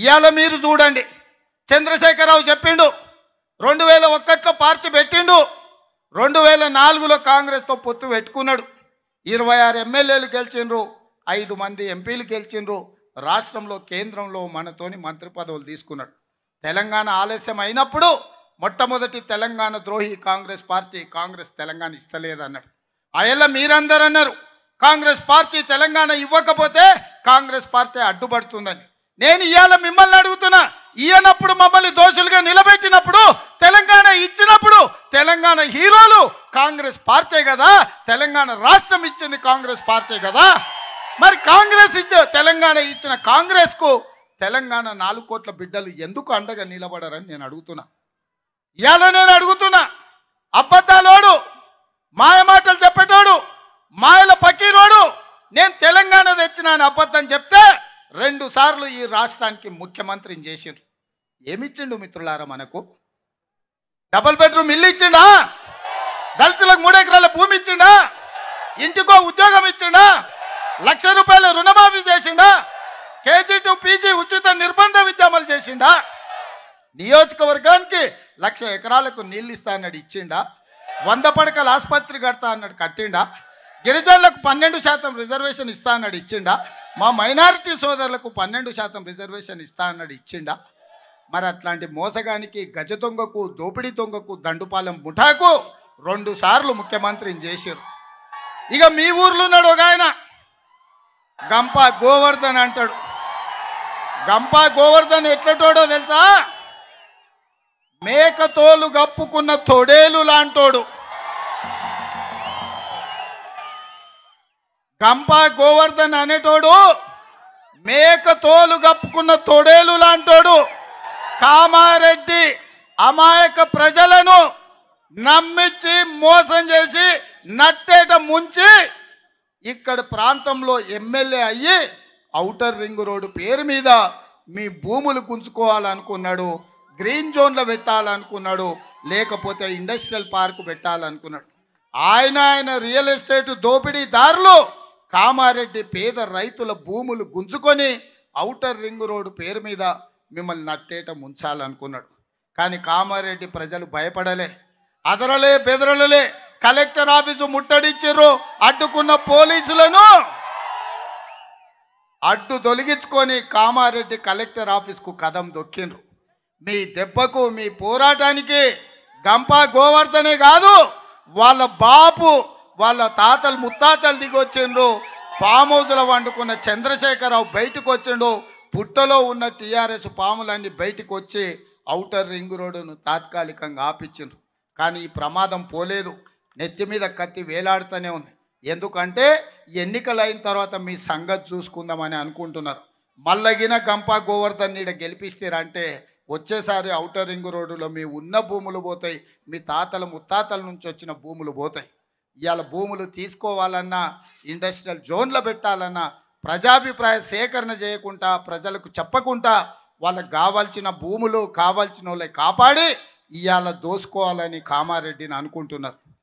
ఇవాళ మీరు చూడండి చంద్రశేఖరరావు చెప్పిండు రెండు వేల ఒక్కట్లో పార్టీ పెట్టిండు రెండు వేల నాలుగులో కాంగ్రెస్తో పొత్తు పెట్టుకున్నాడు ఇరవై ఆరు ఎమ్మెల్యేలు గెలిచిండ్రు ఐదు మంది ఎంపీలు గెలిచిండ్రు రాష్ట్రంలో కేంద్రంలో మనతోని మంత్రి పదవులు తీసుకున్నాడు తెలంగాణ ఆలస్యం అయినప్పుడు మొట్టమొదటి తెలంగాణ ద్రోహి కాంగ్రెస్ పార్టీ కాంగ్రెస్ తెలంగాణ ఇస్తలేదన్నాడు ఆయన మీరందరూ అన్నారు కాంగ్రెస్ పార్టీ తెలంగాణ ఇవ్వకపోతే కాంగ్రెస్ పార్టీ అడ్డుపడుతుందని నేను ఇవాళ మిమ్మల్ని అడుగుతున్నా ఈయనప్పుడు మమ్మల్ని దోషులుగా నిలబెట్టినప్పుడు తెలంగాణ ఇచ్చినప్పుడు తెలంగాణ హీరోలు కాంగ్రెస్ పార్టీ కదా తెలంగాణ రాష్ట్రం ఇచ్చింది కాంగ్రెస్ పార్టీ కదా మరి కాంగ్రెస్ ఇచ్చే తెలంగాణ ఇచ్చిన కాంగ్రెస్కు తెలంగాణ నాలుగు కోట్ల బిడ్డలు ఎందుకు అండగా నిలబడరని నేను అడుగుతున్నా ఇవాళ నేను అడుగుతున్నా అబద్ధాలోడు మాయమాటలు చెప్పేటోడు మాయల పకీరోడు నేను తెలంగాణ తెచ్చినాను అబద్ధం చెప్తే రెండు సార్లు ఈ రాష్ట్రానికి ముఖ్యమంత్రిని చేసిండ్రు ఏమిచ్చిండు మిత్రులారా మనకు డబల్ బెడ్రూమ్ ఇల్లు ఇచ్చిండా దళితులకు మూడెకరాల భూమి ఇచ్చిండా ఇంటికో ఉద్యోగం ఇచ్చిండా లక్ష రూపాయల రుణమాఫీ చేసిండా కేజీ టు పీజీ ఉచిత నిర్బంధ విద్యామలు చేసిండా నియోజకవర్గానికి లక్ష ఎకరాలకు నీళ్ళు ఇస్తా అన్నాడు ఇచ్చిండా వంద పడకల ఆసుపత్రి కడతా అన్నాడు కట్టిండా గిరిజనులకు పన్నెండు శాతం రిజర్వేషన్ ఇస్తా అన్నాడు ఇచ్చిండా మా మైనారిటీ సోదరులకు పన్నెండు శాతం రిజర్వేషన్ ఇస్తా అన్నాడు ఇచ్చిండా మరి అట్లాంటి మోసగానికి గజ దొంగకు దోపిడీ దొంగకు దండుపాలెం ముఠాకు రెండు సార్లు ముఖ్యమంత్రిని చేశారు ఇక మీ ఊర్లో ఉన్నాడు ఒక ఆయన గంప గోవర్ధన్ అంటాడు గంప గోవర్ధన్ ఎట్లటోడో తెలుసా మేకతోలు గప్పుకున్న తొడేలు లాంటోడు కంప గోవర్ధన్ అనేటోడు మేక తోలు కప్పుకున్న తొడేలు లాంటోడు కామారెడ్డి అమాయక ప్రజలను నమ్మించి మోసం చేసి నట్టేట ముంచి ఇక్కడ ప్రాంతంలో ఎమ్మెల్యే అయ్యి ఔటర్ రింగ్ రోడ్డు పేరు మీద మీ భూములు గుంజుకోవాలనుకున్నాడు గ్రీన్ జోన్లో పెట్టాలనుకున్నాడు లేకపోతే ఇండస్ట్రియల్ పార్క్ పెట్టాలనుకున్నాడు ఆయన ఆయన రియల్ ఎస్టేట్ దోపిడీదారులు కామారెడ్డి పేద రైతుల భూములు గుంజుకొని ఔటర్ రింగ్ రోడ్డు పేరు మీద మిమ్మల్ని నట్టేట ముంచాలనుకున్నాడు కానీ కామారెడ్డి ప్రజలు భయపడలే అదరలే బెదరలలే కలెక్టర్ ఆఫీసు ముట్టడిచ్చారు అడ్డుకున్న పోలీసులను అడ్డు తొలగించుకొని కామారెడ్డి కలెక్టర్ ఆఫీస్కు కదం దొక్కిండ్రు మీ దెబ్బకు మీ పోరాటానికి గంపా గోవర్ధనే కాదు వాళ్ళ బాపు వాళ్ళ తాతలు ముత్తాతలు దిగొచ్చిండ్రు పామ్ వండుకున్న చంద్రశేఖరరావు బయటకు వచ్చిండు పుట్టలో ఉన్న టీఆర్ఎస్ పాములన్నీ బయటకు వచ్చి అవుటర్ రింగ్ రోడ్డును తాత్కాలికంగా ఆపించిండ్రు కానీ ఈ ప్రమాదం పోలేదు నెత్తి మీద కత్తి వేలాడుతూనే ఉంది ఎందుకంటే ఎన్నికలు అయిన తర్వాత మీ సంగతి చూసుకుందామని అనుకుంటున్నారు మల్లగిన గంప గోవర్ధన్ నీడ గెలిపిస్తారంటే వచ్చేసారి అవుటర్ రింగ్ రోడ్డులో మీ ఉన్న భూములు పోతాయి మీ తాతల ముత్తాతల నుంచి వచ్చిన భూములు పోతాయి ఇవాళ భూములు తీసుకోవాలన్నా ఇండస్ట్రియల్ జోన్లో పెట్టాలన్నా ప్రజాభిప్రాయ సేకరణ చేయకుండా ప్రజలకు చెప్పకుండా వాళ్ళకు కావాల్సిన భూములు కావాల్సిన వాళ్ళే కాపాడి ఇవాళ దోసుకోవాలని కామారెడ్డిని అనుకుంటున్నారు